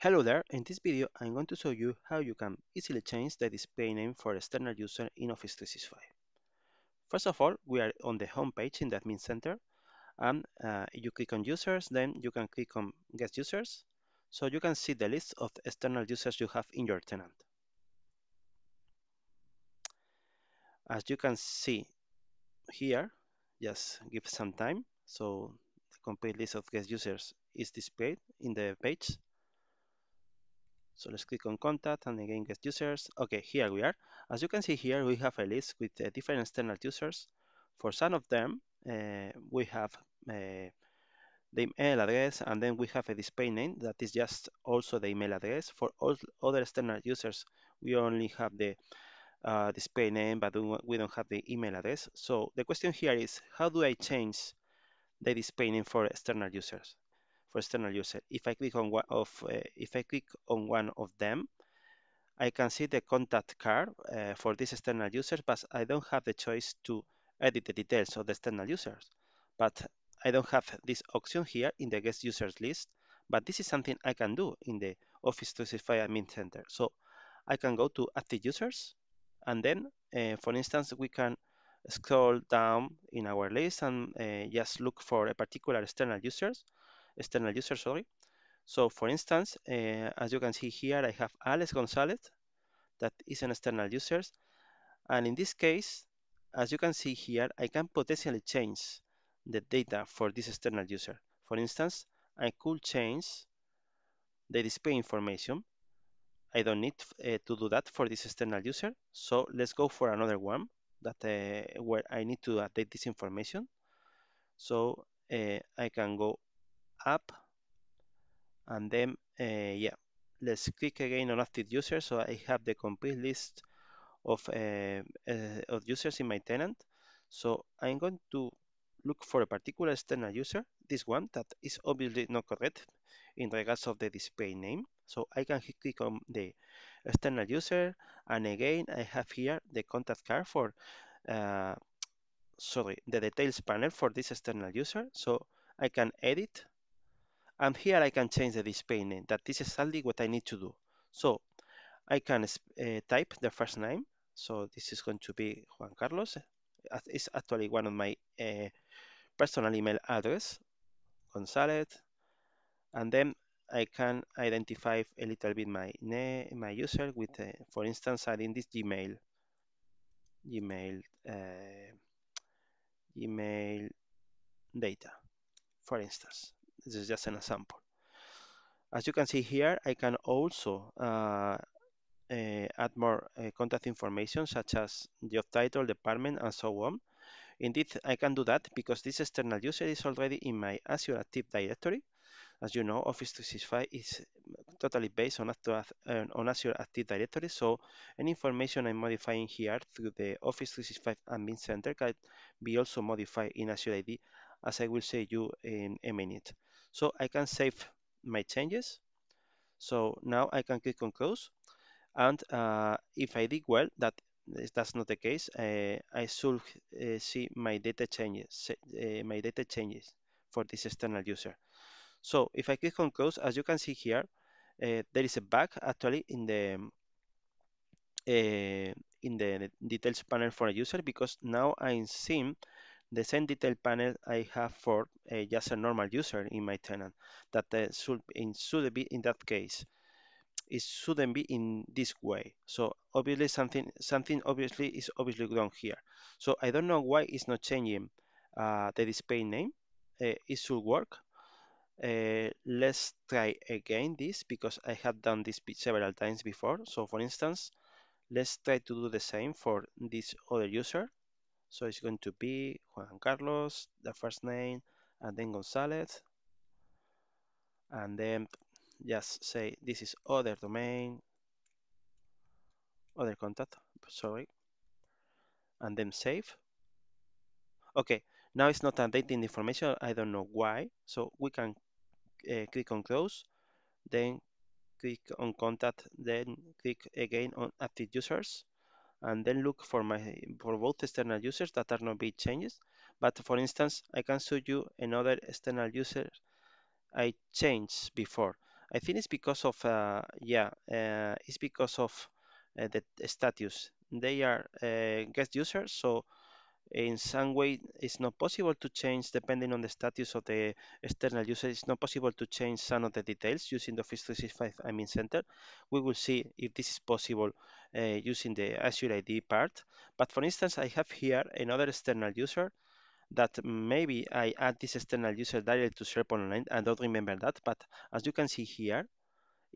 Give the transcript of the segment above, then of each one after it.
Hello there, in this video I'm going to show you how you can easily change the display name for external user in Office 365. First of all, we are on the home page in the Admin Center and uh, you click on Users, then you can click on Guest Users, so you can see the list of external users you have in your tenant. As you can see here, just give some time, so the complete list of guest users is displayed in the page so let's click on contact and again get users. Okay, here we are. As you can see here, we have a list with uh, different external users. For some of them, uh, we have uh, the email address and then we have a display name that is just also the email address. For all other external users, we only have the uh, display name, but we don't have the email address. So the question here is, how do I change the display name for external users? for external user. If I click on one of uh, if I click on one of them, I can see the contact card uh, for this external user, but I don't have the choice to edit the details of the external users. But I don't have this option here in the guest users list, but this is something I can do in the Office 365 Admin Center. So I can go to active users, and then, uh, for instance, we can scroll down in our list and uh, just look for a particular external users external user, sorry. So for instance, uh, as you can see here, I have Alex Gonzalez that is an external user. And in this case, as you can see here, I can potentially change the data for this external user. For instance, I could change the display information. I don't need uh, to do that for this external user. So let's go for another one that uh, where I need to update this information. So uh, I can go app and then eh, yeah let's click again on active users so I have the complete list of, uh, uh, of users in my tenant. So I'm going to look for a particular external user, this one that is obviously not correct in regards of the display name. So I can click on the external user and again I have here the contact card for, uh, sorry, the details panel for this external user. So I can edit and here I can change the display name that is exactly what I need to do so I can uh, type the first name so this is going to be Juan Carlos it's actually one of my uh, personal email address Gonzalez and then I can identify a little bit my name, my user with uh, for instance adding this Gmail Gmail email data for instance this is just an example. As you can see here, I can also uh, uh, add more uh, contact information such as job title, department, and so on. Indeed, I can do that because this external user is already in my Azure Active Directory. As you know, Office 365 is totally based on, uh, on Azure Active Directory, so any information I'm modifying here through the Office 365 Admin Center can be also modified in Azure ID as I will say you in a minute. So I can save my changes. So now I can click on close. And uh, if I did well, that that's not the case. Uh, I should uh, see my data changes, uh, my data changes for this external user. So if I click on close, as you can see here, uh, there is a bug actually in the uh, in the details panel for a user because now I'm seeing the same detail panel I have for uh, just a normal user in my tenant that uh, should, in, should be in that case. It shouldn't be in this way. So obviously something something obviously is obviously wrong here. So I don't know why it's not changing uh, the display name. Uh, it should work. Uh, let's try again this because I have done this several times before. So for instance, let's try to do the same for this other user so it's going to be Juan Carlos, the first name, and then Gonzalez. And then just say this is other domain, other contact, sorry. And then save. Okay, now it's not updating the information. I don't know why. So we can uh, click on close, then click on contact, then click again on active users and then look for my for both external users that are not being changed. But for instance, I can show you another external user I changed before. I think it's because of uh, yeah, uh, it's because of uh, the status. They are uh, guest users, so in some way it's not possible to change depending on the status of the external user it's not possible to change some of the details using the office 365 admin center we will see if this is possible uh, using the azure id part but for instance i have here another external user that maybe i add this external user directly to sharepoint online i don't remember that but as you can see here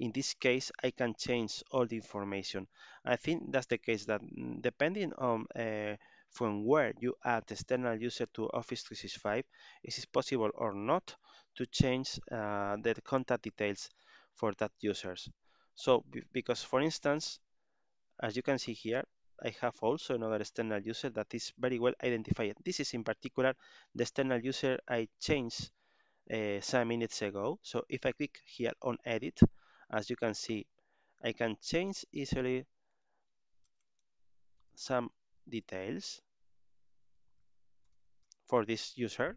in this case I can change all the information. I think that's the case that mm, depending on uh, from where you add the external user to Office 365, is it possible or not to change uh, the contact details for that users. So because for instance, as you can see here, I have also another external user that is very well identified. This is in particular the external user I changed uh, some minutes ago. So if I click here on edit, as you can see, I can change easily some details for this user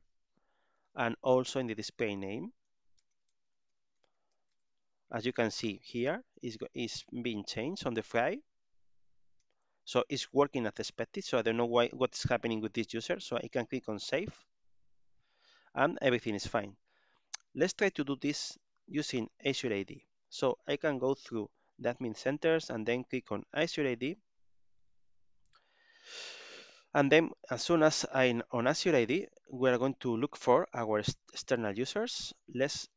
and also in the display name. As you can see here is is being changed on the fly. So it's working as expected. So I don't know why what's happening with this user. So I can click on save and everything is fine. Let's try to do this using Azure AD. So I can go through the admin centers and then click on Azure AD and then as soon as I'm on Azure ID, we're going to look for our external users. Let's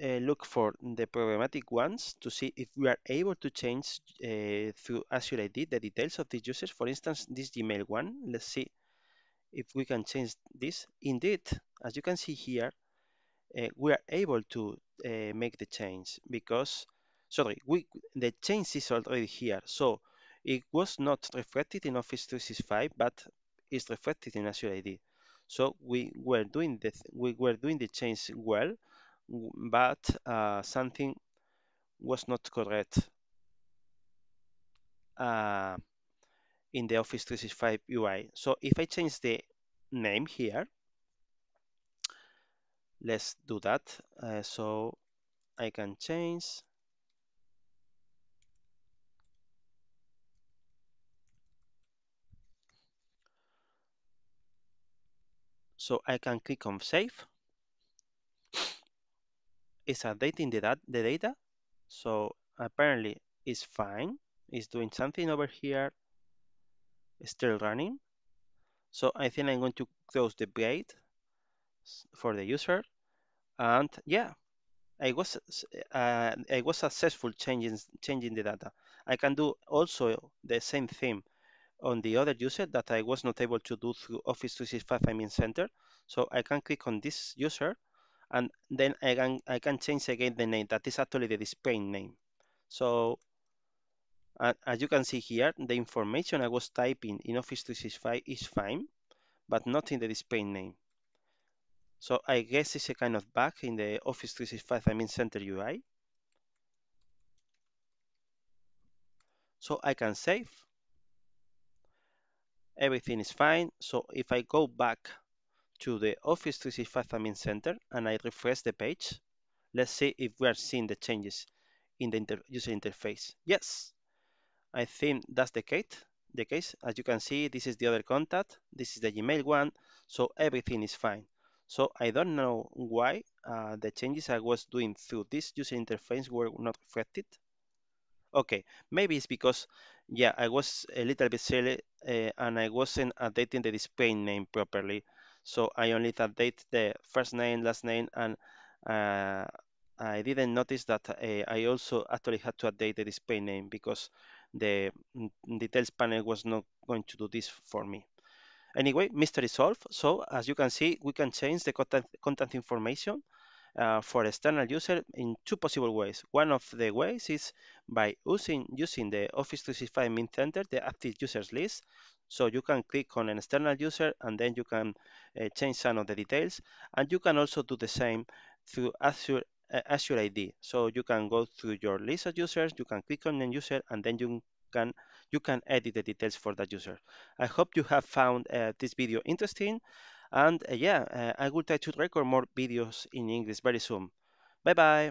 uh, look for the problematic ones to see if we are able to change uh, through Azure ID the details of these users. For instance, this Gmail one, let's see if we can change this. Indeed, as you can see here, uh, we are able to make the change because, sorry, we the change is already here. So it was not reflected in Office 365, but is reflected in Azure ID, So we were doing the we were doing the change well, but uh, something was not correct uh, in the Office 365 UI. So if I change the name here, let's do that. Uh, so I can change So I can click on save. It's updating the, the data. So apparently it's fine. It's doing something over here. It's still running. So I think I'm going to close the gate for the user. And yeah, I was uh, I was successful changing changing the data. I can do also the same thing on the other user that I was not able to do through Office 365 Admin Center. So I can click on this user and then I can, I can change again the name. That is actually the display name. So uh, as you can see here, the information I was typing in Office 365 is fine, but not in the display name. So I guess it's a kind of bug in the Office 365 Admin Center UI. So I can save everything is fine. So if I go back to the Office 365 Admin Center and I refresh the page, let's see if we are seeing the changes in the inter user interface. Yes, I think that's the case. The case, as you can see, this is the other contact, this is the Gmail one, so everything is fine. So I don't know why uh, the changes I was doing through this user interface were not reflected. Okay, maybe it's because yeah, I was a little bit silly uh, and I wasn't updating the display name properly. So I only update the first name, last name, and uh, I didn't notice that uh, I also actually had to update the display name because the mm, details panel was not going to do this for me. Anyway, mystery solved. So as you can see, we can change the content information uh, for external user in two possible ways. One of the ways is by using, using the Office 365 Mint Center, the active users list. So you can click on an external user and then you can uh, change some of the details. And you can also do the same through Azure uh, Azure ID. So you can go through your list of users, you can click on a user, and then you can you can edit the details for that user. I hope you have found uh, this video interesting. And uh, yeah, uh, I will try to record more videos in English very soon. Bye bye.